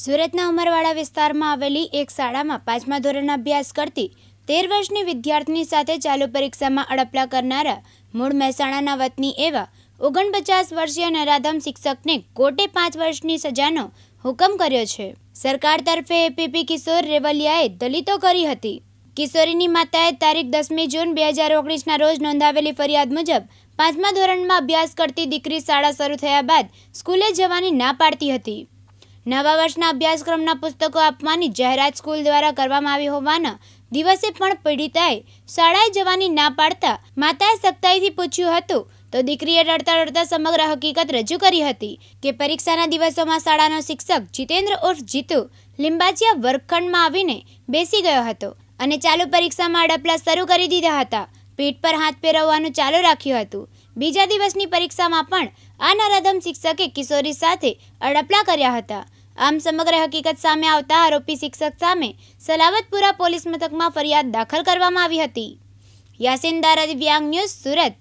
સુરતના ઉમરવાડા વિસ્તારમાં આવેલી એક શાળામાં પાંચમા ધોરણ અભ્યાસ કરતી તેર વર્ષની વિદ્યાર્થીની સાથે ચાલુ પરીક્ષામાં અડપલા કરનારા મૂળ મહેસાણાના વતની એવા ઓગણપચાસ વર્ષીય નરાધમ શિક્ષકને કોર્ટે પાંચ વર્ષની સજાનો હુકમ કર્યો છે સરકાર તરફે એપીપી કિશોર રેવલિયાએ દલિતો કરી હતી કિશોરીની માતાએ તારીખ દસમી જૂન બે હજાર ઓગણીસના રોજ નોંધાવેલી ફરિયાદ મુજબ પાંચમા ધોરણમાં અભ્યાસ કરતી દીકરી શાળા શરૂ થયા બાદ સ્કૂલે જવાની ના પાડતી હતી નવા વર્ષના અભ્યાસક્રમના પુસ્તકો આપવાની જાહેરાત સ્કૂલ દ્વારા કરવામાં આવી હોવાના દિવસે પણ પીડિતાએ શાળાએ જવાની ના પાડતા માતાએ સખ્તાઈથી પૂછ્યું હતું તો દીકરીએ રડતા રડતા સમગ્ર હકીકત રજૂ કરી હતી કે પરીક્ષાના દિવસોમાં શાળાનો શિક્ષક જીતેન્દ્ર ઉર્ફ જીતુ લિંબાચિયા વર્ગખંડમાં આવીને બેસી ગયો હતો અને ચાલુ પરીક્ષામાં અડપલા શરૂ કરી દીધા હતા પીઠ પર હાથ પહેરવવાનું ચાલુ રાખ્યું હતું બીજા દિવસની પરીક્ષામાં પણ આ નરાધમ શિક્ષકે કિશોરી સાથે અડપલા કર્યા હતા આમ સમગ્ર હકીકત સામે આવતા આરોપી શિક્ષક સામે સલાવતપુરા પોલીસ મથકમાં ફરિયાદ દાખલ કરવામાં આવી હતી યાસીન દારા દિવ્યાંગ ન્યૂઝ સુરત